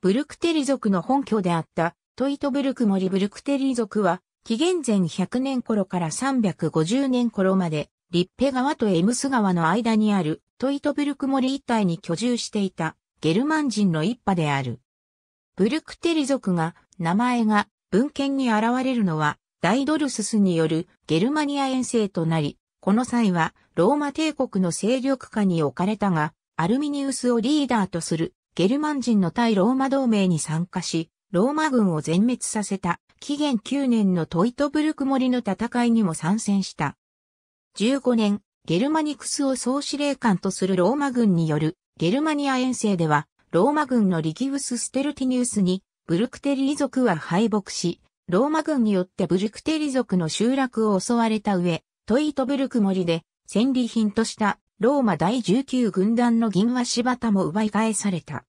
ブルクテリ族の本拠であったトイトブルク森ブルクテリ族は、紀元前100年頃から350年頃まで、リッペ川とエムス川の間にあるトイトブルク森一帯に居住していたゲルマン人の一派である。ブルクテリ族が、名前が文献に現れるのは、ダイドルススによるゲルマニア遠征となり、この際はローマ帝国の勢力下に置かれたが、アルミニウスをリーダーとするゲルマン人の対ローマ同盟に参加し、ローマ軍を全滅させた、紀元9年のトイトブルク森の戦いにも参戦した。15年、ゲルマニクスを総司令官とするローマ軍によるゲルマニア遠征では、ローマ軍のリギウス・ステルティニウスに、ブルクテリ族は敗北し、ローマ軍によってブルクテリ族の集落を襲われた上、トイトブルク森で戦利品としたローマ第19軍団の銀は柴田も奪い返された。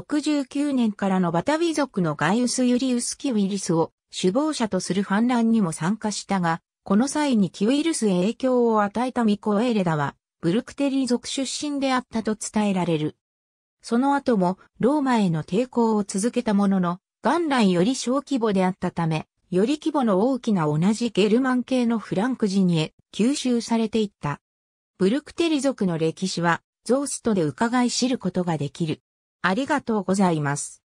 69年からのバタウィ族のガイウス・ユリウス・キウイリスを首謀者とする反乱にも参加したが、この際にキウイルスへ影響を与えたミコエレダは、ブルクテリ族出身であったと伝えられる。その後もローマへの抵抗を続けたものの、元来より小規模であったため、より規模の大きな同じゲルマン系のフランク人へ吸収されていった。ブルクテリ族の歴史は、ゾーストで伺い知ることができる。ありがとうございます。